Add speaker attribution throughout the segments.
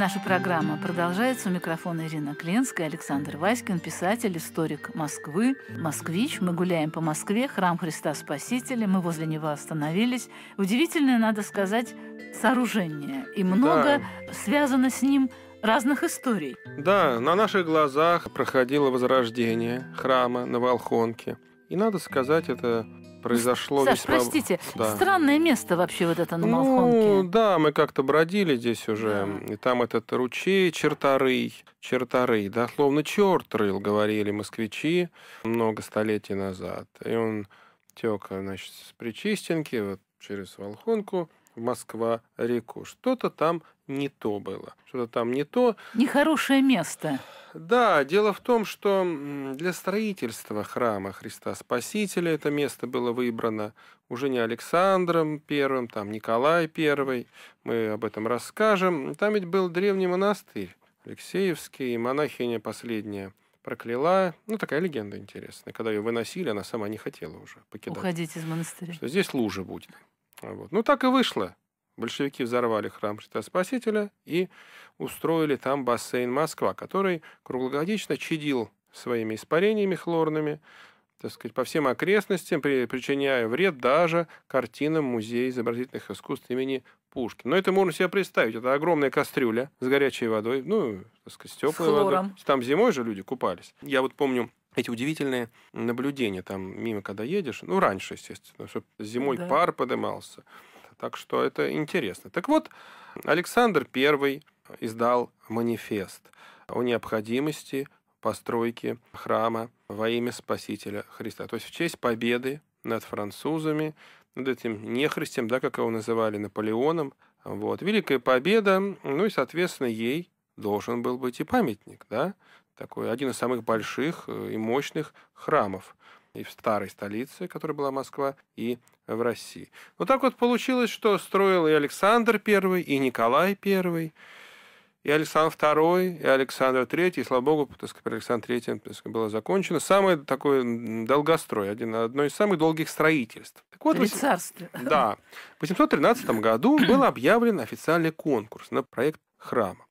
Speaker 1: Наша программа продолжается. У микрофона Ирина Клинская, Александр Васькин, писатель, историк Москвы, москвич. Мы гуляем по Москве, храм Христа Спасителя. Мы возле него остановились. Удивительное, надо сказать, сооружение. И много да. связано с ним разных историй.
Speaker 2: Да, на наших глазах проходило возрождение храма на Волхонке. И надо сказать, это произошло Саш, весьма... простите, да.
Speaker 1: странное место вообще вот это на ну, Малхонке. Ну,
Speaker 2: да, мы как-то бродили здесь уже, и там этот ручей Черторый, Черторый, да, словно черт рыл, говорили москвичи много столетий назад. И он тек, значит, с Причистенки, вот через Волхонку в Москва-реку. Что-то там не то было, что-то там не то.
Speaker 1: Нехорошее место.
Speaker 2: Да, дело в том, что для строительства храма Христа Спасителя это место было выбрано уже не Александром первым там Николай I, мы об этом расскажем. Там ведь был древний монастырь, Алексеевский, монахиня последняя – прокляла. Ну, такая легенда интересная. Когда ее выносили, она сама не хотела уже покидать. Уходить
Speaker 1: из монастыря. Что
Speaker 2: здесь лужа будет. А вот. Ну, так и вышло. Большевики взорвали храм Христа Спасителя и устроили там бассейн Москва, который круглогодично чадил своими испарениями хлорными, так сказать, по всем окрестностям, при, причиняя вред даже картинам Музея изобразительных искусств имени Пушкина. Но это можно себе представить. Это огромная кастрюля с горячей водой, ну, так сказать, с теплой водой. Там зимой же люди купались. Я вот помню эти удивительные наблюдения там мимо, когда едешь. Ну, раньше, естественно, чтобы зимой да. пар подымался. Так что это интересно. Так вот, Александр I издал манифест о необходимости постройки храма во имя Спасителя Христа. То есть в честь победы над французами, над этим нехристем, да, как его называли, Наполеоном. Вот. Великая победа, ну и, соответственно, ей должен был быть и памятник, да, такой один из самых больших э, и мощных храмов и в старой столице, которая была Москва, и в России. Вот так вот получилось, что строил и Александр I, и Николай I, и Александр II, и Александр III, и, слава богу, так сказать, Александр III было закончено. Самое такое долгострой, один, одно из самых долгих строительств.
Speaker 1: Так вот, царстве. Да.
Speaker 2: В 813 году был объявлен официальный конкурс на проект храма.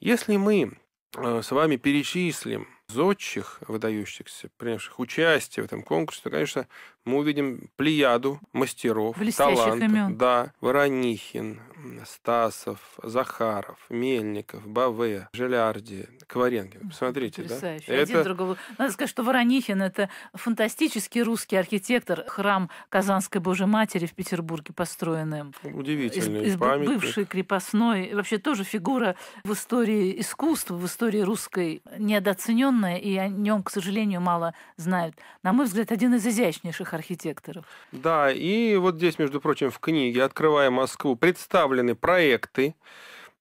Speaker 2: Если мы э, с вами перечислим зодчих, выдающихся, принявших участие в этом конкурсе, то, конечно, мы увидим плеяду мастеров, талантов. Да, Воронихин, Стасов, Захаров, Мельников, Баве, Желярди, Коваренкин. Посмотрите, Потрясающе. да? Один это... другого.
Speaker 1: Надо сказать, что Воронихин – это фантастический русский архитектор. Храм Казанской Божьей Матери в Петербурге построенным.
Speaker 2: Э, Удивительный из, из памятник. Бывший
Speaker 1: крепостной. Вообще тоже фигура в истории искусства, в истории русской недооцененная, и о нем, к сожалению, мало знают. На мой взгляд, один из изящнейших наших архитекторов.
Speaker 2: Да, и вот здесь, между прочим, в книге «Открывая Москву» представлены проекты,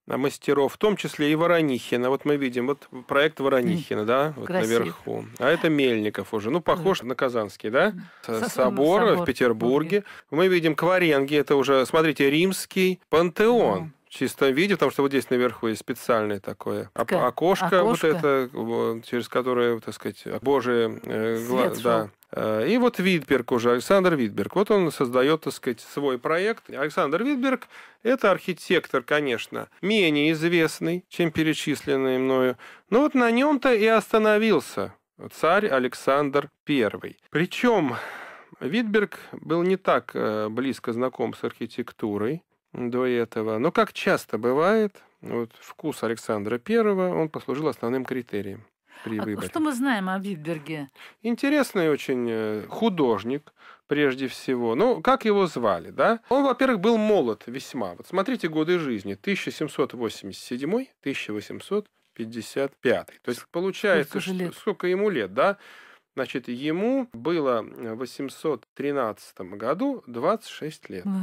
Speaker 2: а, мастеров, в том числе и Воронихина. Вот мы видим, вот проект Воронихина, да, вот Красив. наверху. А это Мельников уже. Ну, похож на Казанский, да? Со э, Собор, Собор в Петербурге. Мы видим Кваренги, это уже, смотрите, римский пантеон чистом виде, потому что вот здесь наверху есть специальное такое оп- окошко, окошко, вот это, через которое, так сказать, Божие э, глаза. Да. Э, и вот Видберг уже, Александр Видберг, Вот он создает, так сказать, свой проект. Александр Видберг это архитектор, конечно, менее известный, чем перечисленный мною. Но вот на нем-то и остановился царь Александр I. Причем Видберг был не так э, близко знаком с архитектурой, до этого. Но как часто бывает, вот вкус Александра Первого, он послужил основным критерием при а выборе. Что
Speaker 1: мы знаем о Витберге?
Speaker 2: Интересный очень э, художник, прежде всего. Ну, как его звали, да? Он, во-первых, был молод весьма. Вот смотрите годы жизни. 1787-1855. То есть, получается, сколько, что, сколько ему лет, да? Значит, ему было в 813 году 26 лет. Ну,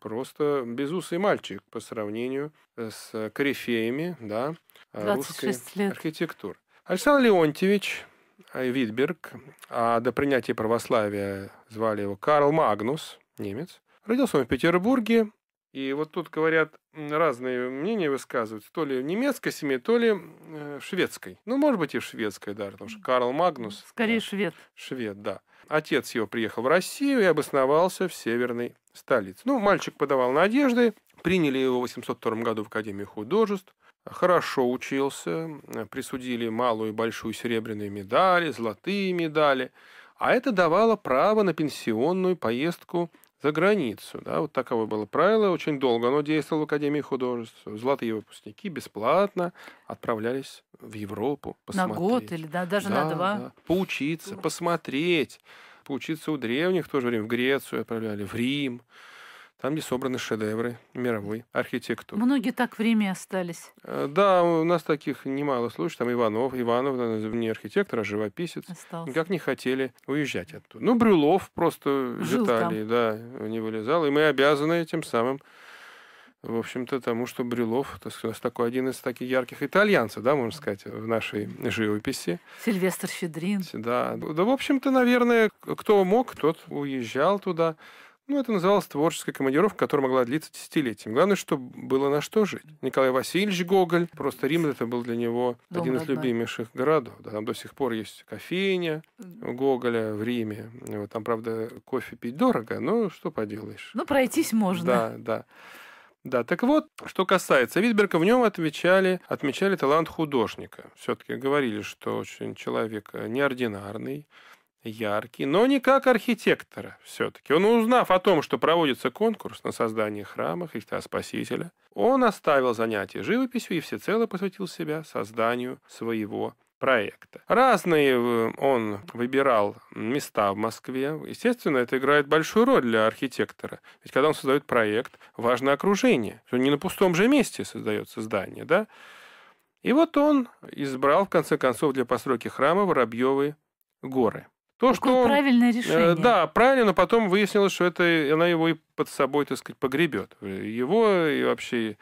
Speaker 2: Просто безусый мальчик по сравнению с корифеями да, э, русской лет. архитектуры. Александр Леонтьевич Витберг, а до принятия православия звали его Карл Магнус, немец, родился он в Петербурге. И вот тут говорят, разные мнения высказываются, то ли в немецкой семье, то ли в э, шведской. Ну, может быть, и в шведской даже, потому что Карл Магнус... Скорее да, швед. Швед, да. Отец его приехал в Россию и обосновался в северной столице. Ну, мальчик подавал надежды, приняли его в 802 году в Академию художеств, хорошо учился, э, присудили малую и большую серебряные медали, золотые медали, а это давало право на пенсионную поездку за границу. Да, вот таково было правило. Очень долго оно действовало в Академии художеств. Золотые выпускники бесплатно отправлялись в Европу посмотреть. На год или
Speaker 1: да, даже да, на два. Да,
Speaker 2: поучиться, посмотреть. Поучиться у древних в то же время. В Грецию отправляли, в Рим. Там, где собраны шедевры мировой архитектуры.
Speaker 1: Многие так в Риме остались.
Speaker 2: Э, да, у нас таких немало случаев. Там Иванов, Иванов, не архитектор, а живописец. Остался. Как не хотели уезжать оттуда. Ну, Брюлов просто Жил в Италии, там. да, не вылезал. И мы обязаны тем самым в общем-то, тому, что Брюлов, то есть у нас такой один из таких ярких итальянцев, да, можно сказать, в нашей живописи. Сильвестр Щедрин. Да, да, в общем-то, наверное, кто мог, тот уезжал туда. Ну, это называлось творческая командировка, которая могла длиться десятилетиями. Главное, чтобы было на что жить. Николай Васильевич Гоголь, просто Рим это был для него Дом один из любимейших городов. Да, там до сих пор есть кофейня Гоголя в Риме. Вот, там, правда, кофе пить дорого, но что поделаешь.
Speaker 1: Ну, пройтись можно. Да,
Speaker 2: да. Да, так вот, что касается Витберга, в нем отвечали, отмечали талант художника. Все-таки говорили, что очень человек э, неординарный, яркий, но не как архитектора все-таки. Он, узнав о том, что проводится конкурс на создание храма Христа Спасителя, он оставил занятия живописью и всецело посвятил себя созданию своего проекта. Разные э, он выбирал места в Москве. Естественно, это играет большую роль для архитектора. Ведь когда он создает проект, важно окружение. Он не на пустом же месте создается здание, да? И вот он избрал, в конце концов, для постройки храма Воробьевы горы.
Speaker 1: То, Какое что правильное э, решение.
Speaker 2: Да, правильно. но Потом выяснилось, что это она его и под собой, так сказать, погребет. Э, его и вообще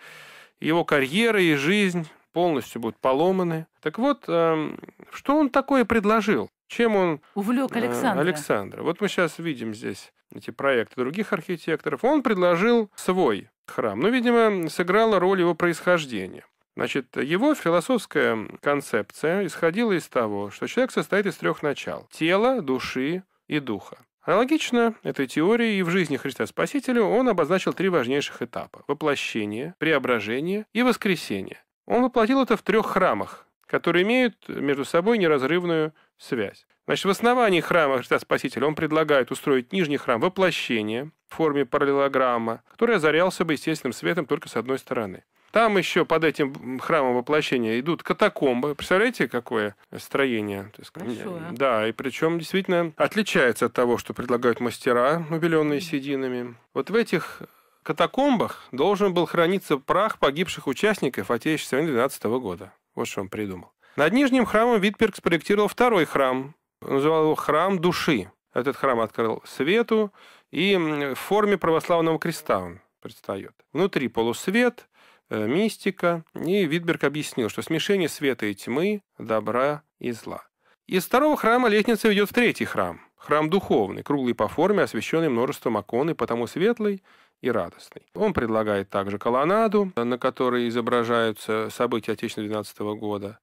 Speaker 2: его карьера и жизнь полностью будут поломаны. Так вот, эм, что он такое предложил? Чем он
Speaker 1: увлек э, Александра? Александра.
Speaker 2: Вот мы сейчас видим здесь эти проекты других архитекторов. Он предложил свой храм. Ну, видимо, сыграла роль его происхождения. Значит, его философская концепция исходила из того, что человек состоит из трех начал – тела, души и духа. Аналогично этой теории и в жизни Христа Спасителя он обозначил три важнейших этапа – воплощение, преображение и воскресение. Он воплотил это в трех храмах, которые имеют между собой неразрывную связь. Значит, в основании храма Христа Спасителя он предлагает устроить нижний храм воплощения в форме параллелограмма, который озарялся бы естественным светом только с одной стороны. Там еще под этим храмом воплощения идут катакомбы. Представляете, какое строение? Большое. Да, и причем действительно отличается от того, что предлагают мастера, убеленные сединами. Вот в этих катакомбах должен был храниться прах погибших участников Отечественной войны 12 года. Вот что он придумал. Над нижним храмом Витберг спроектировал второй храм. Он называл его «Храм души». Этот храм открыл свету, и в форме православного креста он предстает. Внутри полусвет – Э, мистика, и Витберг объяснил, что смешение света и тьмы, добра и зла. Из второго храма лестница ведет в третий храм, храм духовный, круглый по форме, освященный множеством окон и потому светлый и радостный. Он предлагает также колоннаду, на которой изображаются события Отечественного 12 года,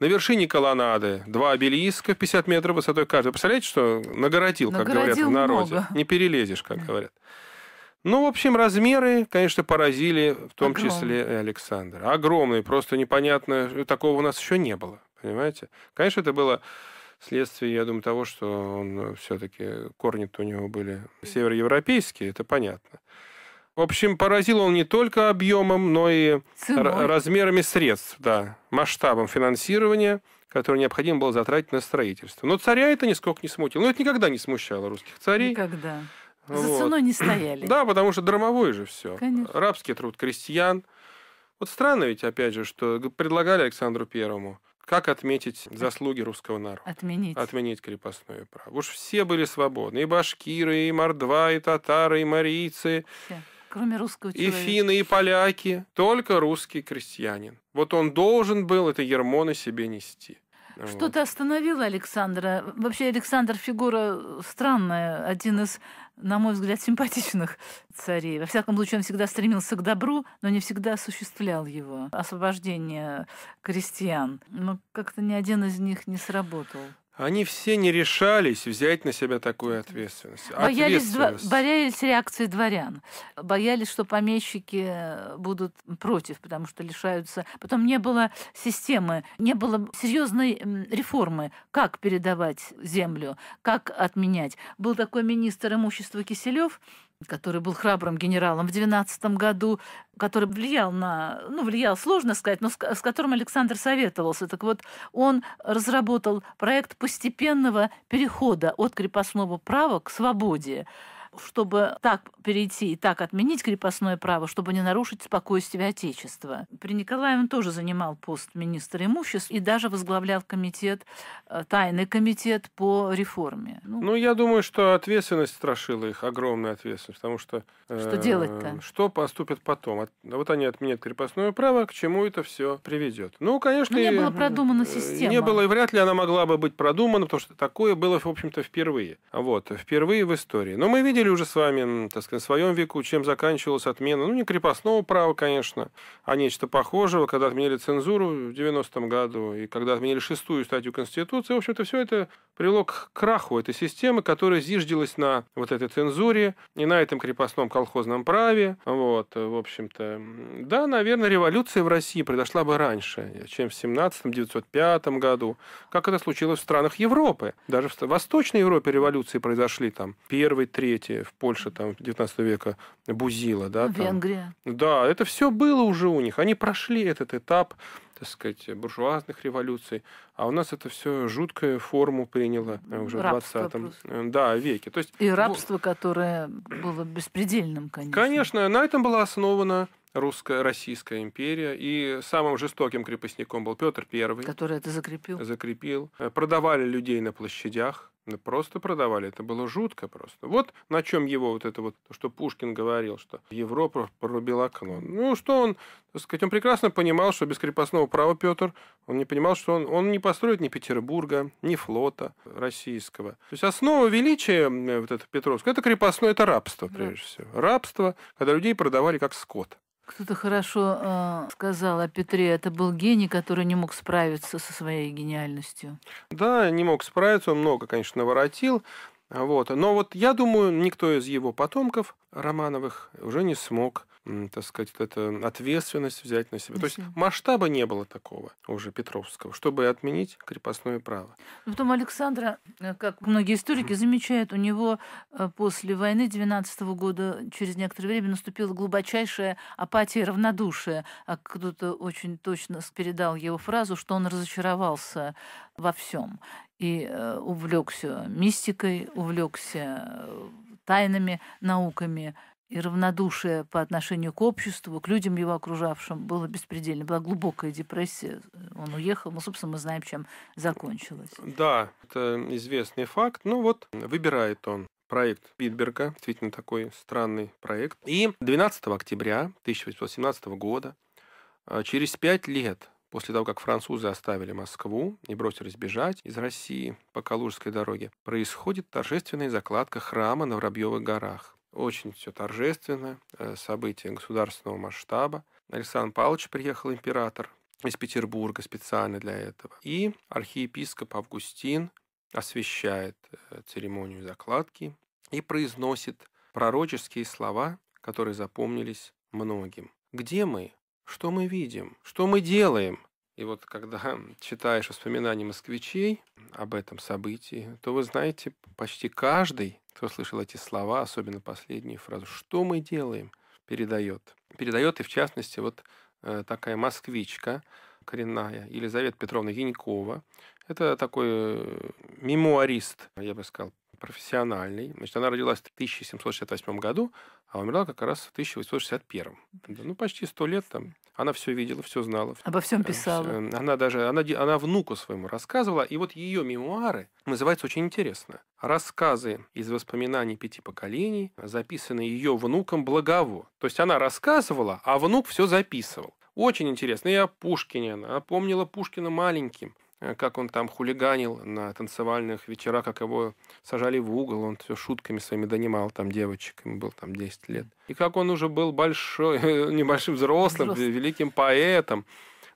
Speaker 2: на вершине колоннады два обелиска 50 метров высотой каждый. Представляете, что нагородил, как нагородил говорят в народе. Много. Не перелезешь, как говорят. Ну, в общем, размеры, конечно, поразили в том Огромный. числе и Александра. Огромные, просто непонятно, такого у нас еще не было, понимаете? Конечно, это было следствие, я думаю, того, что он все-таки корни-то у него были североевропейские, это понятно. В общем, поразил он не только объемом, но и Ценой. размерами средств, да, масштабом финансирования, которое необходимо было затратить на строительство. Но царя это нисколько не смутило. Но ну, это никогда не смущало русских царей.
Speaker 1: Никогда. За вот. ценой не стояли.
Speaker 2: Да, потому что драмовой же все. Конечно. Рабский труд крестьян. Вот странно ведь, опять же, что предлагали Александру Первому. Как отметить заслуги русского народа? Отменить. Отменить крепостное право. Уж все были свободны. И башкиры, и мордва, и татары, и марийцы.
Speaker 1: Все. Кроме русского человека. И
Speaker 2: финны, и поляки. Только русский крестьянин. Вот он должен был это ермо на себе нести. Что-то
Speaker 1: вот. остановило Александра. Вообще Александр фигура странная, один из на мой взгляд, симпатичных царей. Во всяком случае, он всегда стремился к добру, но не всегда осуществлял его. Освобождение крестьян. Но как-то ни один из них не сработал.
Speaker 2: Они все не решались взять на себя такую ответственность. Боялись, ответственность.
Speaker 1: боялись реакции дворян. Боялись, что помещики э, будут против, потому что лишаются... Потом не было системы, не было серьезной реформы, как передавать землю, как отменять. Был такой министр имущества Киселев, который был храбрым генералом в 12 году, который влиял на, ну, влиял, сложно сказать, но с, с которым Александр советовался. Так вот, он разработал проект постепенного перехода от крепостного права к свободе чтобы так перейти и так отменить крепостное право, чтобы не нарушить спокойствие Отечества. При Николае он тоже занимал пост министра имуществ и даже возглавлял комитет, э, тайный комитет по реформе.
Speaker 2: Ну, ну я думаю, что ответственность страшила их, огромная ответственность, потому что... Что э, делать-то? Что поступит потом? вот они отменят крепостное право, к чему это все приведет.
Speaker 1: Ну, конечно... Но ну, не и, была продумана э, система. Не было,
Speaker 2: и вряд ли она могла бы быть продумана, потому что такое было, в общем-то, впервые. Вот, впервые в истории. Но мы видим видели уже с вами, так сказать, в своем веку, чем заканчивалась отмена, ну, не крепостного права, конечно, а нечто похожего, когда отменили цензуру в 90-м году, и когда отменили шестую статью Конституции, в общем-то, все это привело к краху этой системы, которая зиждилась на вот этой цензуре и на этом крепостном колхозном праве. Вот, в общем-то, да, наверное, революция в России произошла бы раньше, чем в 17-905 году, как это случилось в странах Европы. Даже в Восточной Европе революции произошли там первый, третий, Хорватии, в Польше там 19 века бузила. Да, там. Венгрия. Да, это все было уже у них. Они прошли этот этап, так сказать, буржуазных революций, а у нас это все жуткую форму приняло э, уже рабство в 20 э, да, веке. То есть,
Speaker 1: И ну, рабство, ну, которое было беспредельным, конечно. Конечно, на этом была основана
Speaker 2: русская, Российская империя. И самым жестоким крепостником был Петр I. Который это закрепил. Закрепил. Э, продавали людей на площадях. Ну, просто продавали. Это было жутко просто. Вот на чем его вот это вот, что Пушкин говорил, что Европа пробила окно. Ну, что он, так сказать, он прекрасно понимал, что без крепостного права Петр, он не понимал, что он, он не построит ни Петербурга, ни флота российского. То есть основа величия э, вот это Петровского, это крепостное, это рабство, прежде всего. Рабство, когда людей продавали как скот.
Speaker 1: Кто-то хорошо э, сказал о Петре, это был гений, который не мог справиться со своей гениальностью.
Speaker 2: Да, не мог справиться, он много, конечно, наворотил, вот. Но вот я думаю, никто из его потомков Романовых уже не смог так сказать, это ответственность взять на себя. Спасибо. То есть масштаба не было такого уже Петровского, чтобы отменить крепостное право. Но
Speaker 1: ну, потом Александра, э, как многие историки замечают, у него э, после войны 12 -го года через некоторое время наступила глубочайшая апатия и равнодушие. А кто-то очень точно передал его фразу, что он разочаровался во всем и э, увлекся мистикой, увлекся э, тайными науками, и равнодушие по отношению к обществу, к людям его окружавшим было беспредельно. Была глубокая депрессия. Э, он уехал, ну, собственно, мы знаем, чем закончилось.
Speaker 2: Да, это известный факт. Ну вот, выбирает он проект Битберга, действительно такой странный проект. И 12 октября 1817 года, через пять лет После того, как французы оставили Москву и бросились бежать из России по Калужской дороге, происходит торжественная закладка храма на Воробьевых горах. Очень все торжественно, э, событие государственного масштаба. Александр Павлович приехал император из Петербурга специально для этого. И архиепископ Августин освещает э, церемонию закладки и произносит пророческие слова, которые запомнились многим. «Где мы, что мы видим? Что мы делаем? И вот когда читаешь воспоминания москвичей об этом событии, то вы знаете, почти каждый, кто слышал эти слова, особенно последнюю фразу, что мы делаем, передает. Передает и в частности вот э, такая москвичка коренная, Елизавета Петровна Янькова. Это такой э, мемуарист, я бы сказал, профессиональный. Значит, она родилась в 1768 году, а умерла как раз в 1861. Ну, почти сто лет там. Она все видела, все знала. Обо
Speaker 1: всем писала.
Speaker 2: Она даже, она, она внуку своему рассказывала. И вот ее мемуары называются очень интересно. Рассказы из воспоминаний пяти поколений, записанные ее внуком Благово. То есть она рассказывала, а внук все записывал. Очень интересно. И о Пушкине. Она помнила Пушкина маленьким. Э, как он там хулиганил на танцевальных вечерах, как его сажали в угол, он все шутками своими донимал там девочек, ему было там 10 лет. И как он уже был большой, небольшим взрослым, Взрослый. великим поэтом.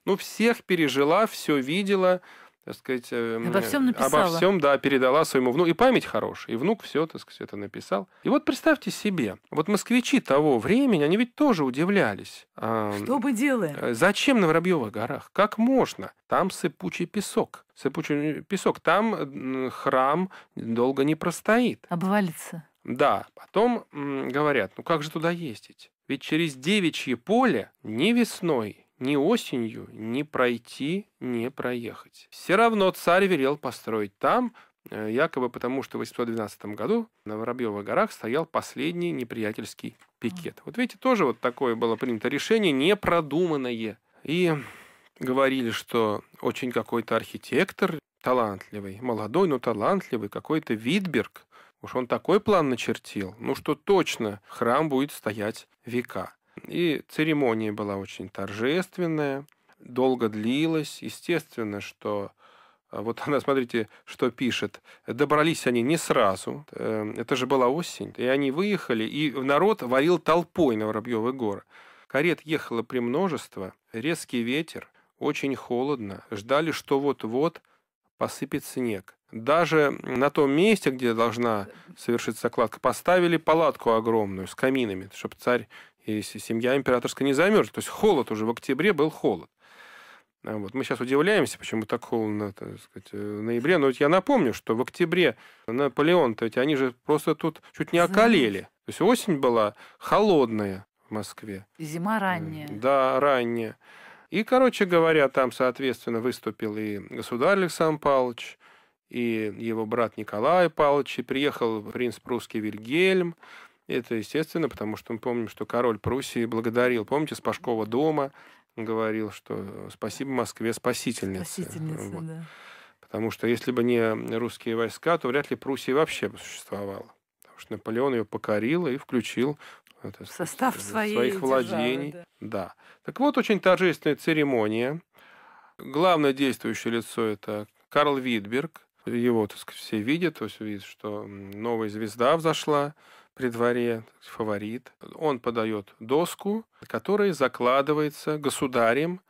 Speaker 2: Ну, всех пережила, все видела, так сказать, эм, обо всем написала. Обо всем, да, передала своему внуку. И память хорошая, и внук все, так сказать, это написал. И вот представьте себе, вот москвичи того времени, они ведь тоже удивлялись. Что бы делаем? Э, зачем на Воробьевых горах? Как можно? Там сыпучий песок. Сыпучий песок. Там храм долго не простоит. Обвалится. Да, потом говорят, ну как же туда ездить? Ведь через девичье поле ни весной, ни осенью не пройти, не проехать. Все равно царь велел построить там, э, якобы потому, что в 812 году на Воробьевых горах стоял последний неприятельский пикет. Вот видите, тоже вот такое было принято решение, непродуманное. И говорили, что очень какой-то архитектор талантливый, молодой, но талантливый, какой-то Витберг, уж он такой план начертил, ну что точно храм будет стоять века. И церемония была очень торжественная, долго длилась. Естественно, что а, вот она, смотрите, что пишет. Добрались они не сразу. Э, это же была осень. И они выехали, и народ варил толпой на Воробьевы горы. Карет ехало при множество, резкий ветер, очень холодно. Ждали, что вот-вот посыпет снег. Даже на том месте, где должна совершиться кладка, поставили палатку огромную с каминами, чтобы царь и семья императорская не замерзла. То есть холод уже в октябре был холод. А вот. Мы сейчас удивляемся, почему так холодно так сказать, э, в ноябре. Но ведь я напомню, что в октябре Наполеон, то ведь они же просто тут чуть не околели. То есть осень была холодная в Москве.
Speaker 1: Зима ранняя.
Speaker 2: Да, ранняя. И, короче говоря, там, соответственно, выступил и государь Александр Павлович, и его брат Николай Павлович, и приехал принц прусский Вильгельм, это естественно, потому что мы помним, что король Пруссии благодарил, помните, с Пашкова дома говорил, что э, спасибо Москве спасительница, Спасительнице, вот. да. Потому что если бы не русские войска, то вряд ли Пруссия вообще бы существовала. Потому что Наполеон ее покорил и включил это, в состав
Speaker 1: своей своих державы, владений. Да.
Speaker 2: да. Так вот, очень торжественная церемония. Главное действующее лицо – это Карл Витберг. Его, так сказать, все видят, то есть видят, что новая звезда взошла, при дворе, фаворит. Он подает доску, которая закладывается государем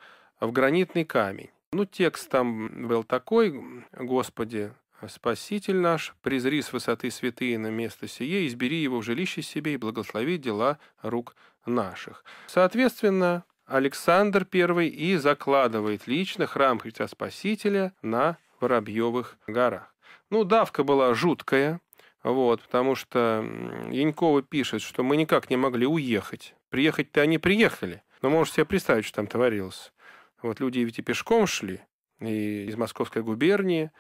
Speaker 2: в гранитный камень. Ну, текст там был такой, «Господи, Спаситель наш, презри с высоты святые на место сие, избери его в жилище себе и благослови дела рук наших». Соответственно, Александр I и закладывает лично храм Христа Спасителя на Воробьевых горах. Ну, давка была жуткая, вот, потому что Янькова пишет, что мы никак не могли уехать. Приехать-то они приехали. Но можешь себе представить, что там творилось. Вот люди ведь и пешком шли, и из Московской губернии.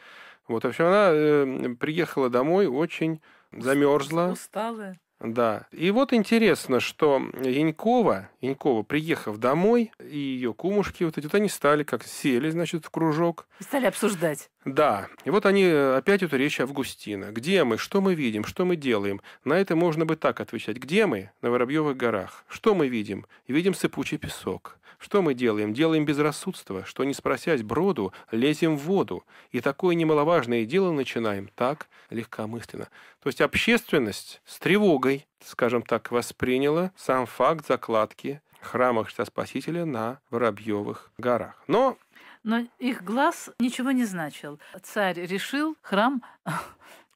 Speaker 2: Вот, в общем, она э, приехала домой очень замерзла.
Speaker 1: Устала.
Speaker 2: Да. И вот интересно, что Янькова, Янькова, приехав домой, и ее кумушки, вот эти, вот они стали, как сели, значит, в кружок.
Speaker 1: И стали обсуждать.
Speaker 2: Да, и вот они э, опять эту речь Августина. Где мы? Что мы видим? Что мы делаем? На это можно бы так отвечать. Где мы? На Воробьевых горах. Что мы видим? Видим сыпучий песок. Что мы делаем? Делаем безрассудство, что, не спросясь броду, лезем в воду. И такое немаловажное дело начинаем так легкомысленно. То есть общественность с тревогой, скажем так, восприняла сам факт закладки храма Христа Спасителя на Воробьевых горах. Но
Speaker 1: но их глаз ничего не значил. Царь решил, храм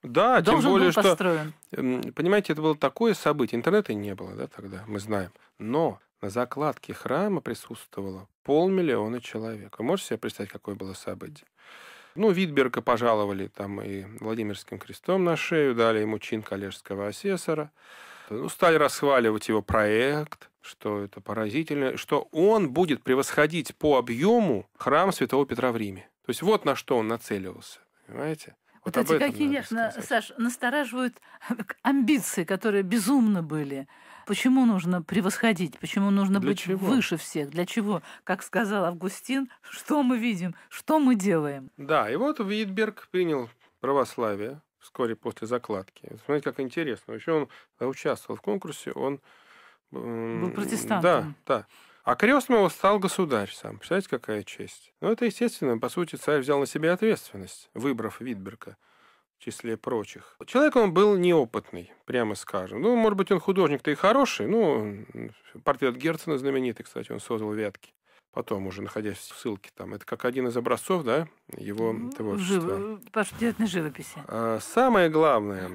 Speaker 2: да, должен тем более, был построен. понимаете, это было такое событие. Интернета не было да, тогда, мы знаем. Но на закладке храма присутствовало полмиллиона человек. Вы можете себе представить, какое было событие? Ну, Витберга пожаловали там и Владимирским крестом на шею, дали ему чин коллежского асессора. Ну, стали расхваливать его проект, что это поразительно, что он будет превосходить по объему храм Святого Петра в Риме. То есть вот на что он нацеливался, понимаете?
Speaker 1: Вот, вот эти какие, на, Саш, настораживают амбиции, которые безумно были. Почему нужно превосходить? Почему нужно Для быть чего? выше всех? Для чего? Как сказал Августин, что мы видим, что мы делаем?
Speaker 2: Да, и вот Витберг принял православие, вскоре после закладки. Смотрите, как интересно. Еще он участвовал в конкурсе, он... Был протестантом. Да, да. А крестным его стал государь сам. Представляете, какая честь? Ну, это естественно. По сути, царь взял на себя ответственность, выбрав Витберга в числе прочих. Человек он был неопытный, прямо скажем. Ну, может быть, он художник-то и хороший. Ну, портрет Герцена знаменитый, кстати, он создал вятки потом уже находясь в ссылке там. Это как один из образцов, да, его творчества.
Speaker 1: Жив... Э, живописи.
Speaker 2: А, самое главное,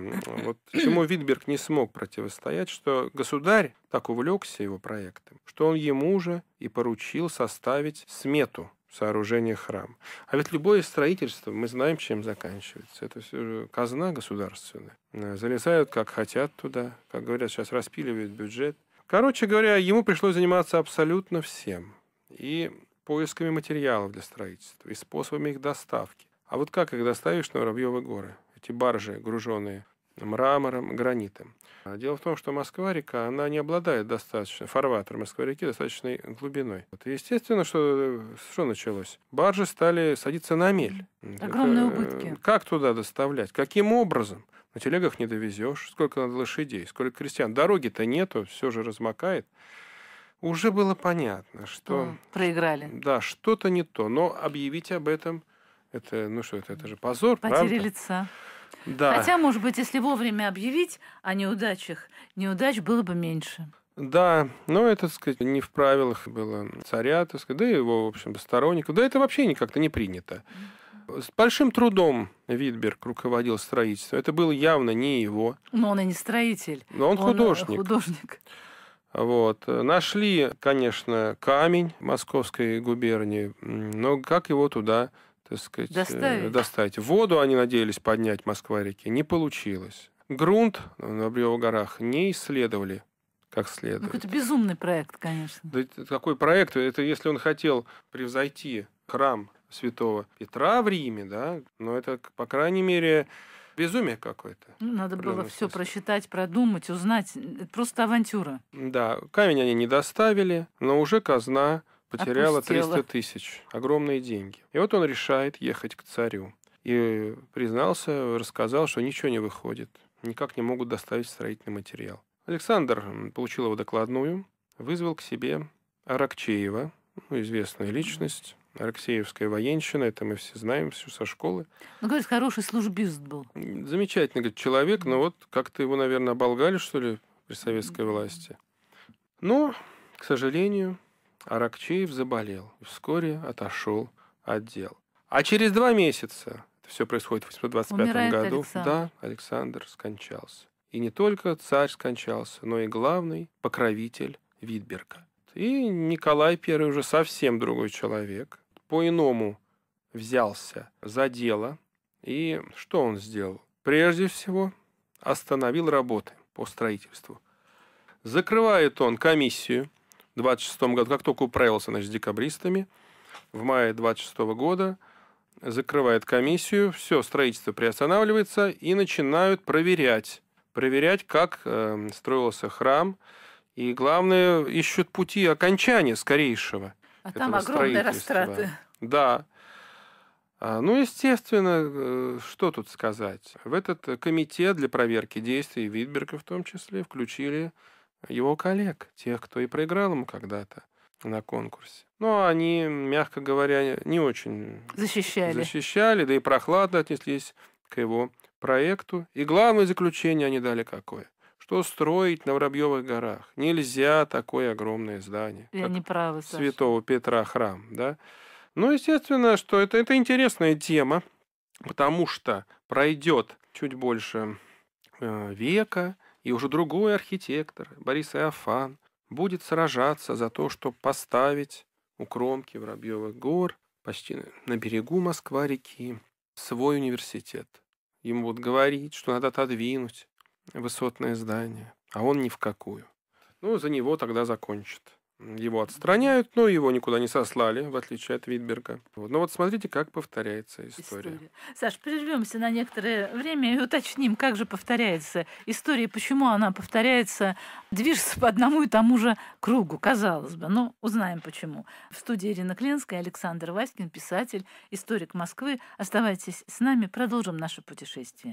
Speaker 2: вот чему Витберг не смог противостоять, что государь так увлекся его проектом, что он ему же и поручил составить смету сооружения храма. А ведь любое строительство, мы знаем, чем заканчивается. Это все казна государственная. Э, залезают как хотят туда, как говорят, сейчас распиливают бюджет. Короче говоря, ему пришлось заниматься абсолютно всем и поисками материалов для строительства, и способами их доставки. А вот как их доставишь на Воробьевы горы? Эти баржи, груженные мрамором, гранитом. Дело в том, что Москва-река, она не обладает достаточно, фарватер Москва-реки достаточной глубиной. Вот, естественно, что, что началось? Баржи стали садиться на мель.
Speaker 1: Огромные Это, убытки.
Speaker 2: Как туда доставлять? Каким образом? На телегах не довезешь. Сколько надо лошадей, сколько крестьян. Дороги-то нету, все же размокает уже было понятно, что... Проиграли. Да, что-то не то. Но объявить об этом, это, ну что это, это же позор, Потери правда? лица. Да. Хотя,
Speaker 1: может быть, если вовремя объявить о неудачах, неудач было бы меньше.
Speaker 2: Да, но это, так сказать, не в правилах было царя, так сказать, да и его, в общем, сторонников. Да это вообще никак-то не принято. С большим трудом Витберг руководил строительством. Это было явно не его.
Speaker 1: Но он и не строитель. Но он, он э, художник. художник.
Speaker 2: Вот. Нашли, конечно, камень Московской губернии, но как его туда так сказать, э, доставить. доставить. Воду они надеялись поднять Москва-реки, не получилось. Грунт на Бревых горах не исследовали как следует. Ну,
Speaker 1: какой-то безумный проект, конечно.
Speaker 2: Да, такой проект, это если он хотел превзойти храм святого Петра в Риме, да, но это, по крайней мере, безумие какое-то.
Speaker 1: Ну, надо было все просчитать, продумать, узнать. Это просто авантюра.
Speaker 2: Да, камень они не доставили, но уже казна потеряла Опустела. 300 тысяч. Огромные деньги. И вот он решает ехать к царю. И признался, рассказал, что ничего не выходит. Никак не могут доставить строительный материал. Александр получил его докладную, вызвал к себе Аракчеева, ну, известную личность, Алексеевская военщина, это мы все знаем, все со школы.
Speaker 1: Ну, говорит, хороший службист был.
Speaker 2: Замечательный, говорит, человек, но вот как-то его, наверное, оболгали, что ли, при советской власти. Но, к сожалению, Аракчеев заболел вскоре отошел от дел. А через два месяца, это все происходит в 1825 Умирает году, Александр. да, Александр скончался. И не только царь скончался, но и главный покровитель Витберга. И Николай I уже совсем другой человек по-иному взялся за дело. И что он сделал? Прежде всего, остановил работы по строительству. Закрывает он комиссию в 26 году, как только управился значит, с декабристами, в мае 26 -го года закрывает комиссию, все строительство приостанавливается и начинают проверять, проверять, как э, строился храм, и главное ищут пути окончания скорейшего.
Speaker 1: А там огромные растраты.
Speaker 2: Да. А, ну, естественно, э, что тут сказать. В этот э, комитет для проверки действий Витберга в том числе включили его коллег, тех, кто и проиграл ему когда-то на конкурсе. Но они, мягко говоря, не очень защищали. защищали, да и прохладно отнеслись к его проекту. И главное заключение они дали какое? Что строить на Воробьевых горах? Нельзя такое огромное здание. Я не правы, Святого Петра храм, да? Ну, естественно, что это, это интересная тема, потому что пройдет чуть больше э, века, и уже другой архитектор, Борис Иофан, будет сражаться за то, чтобы поставить у кромки Воробьевых гор, почти на берегу Москва-реки, свой университет. Ему будут говорить, что надо отодвинуть высотное здание, а он ни в какую. Ну, за него тогда закончат его отстраняют, но его никуда не сослали, в отличие от Витберга. Вот. Но вот смотрите, как повторяется история. история.
Speaker 1: Саш, прервемся на некоторое время и уточним, как же повторяется история, почему она повторяется, движется по одному и тому же кругу, казалось бы. Но ну, узнаем почему. В студии Ирина Кленская, Александр Васькин, писатель, историк Москвы. Оставайтесь с нами, продолжим наше путешествие.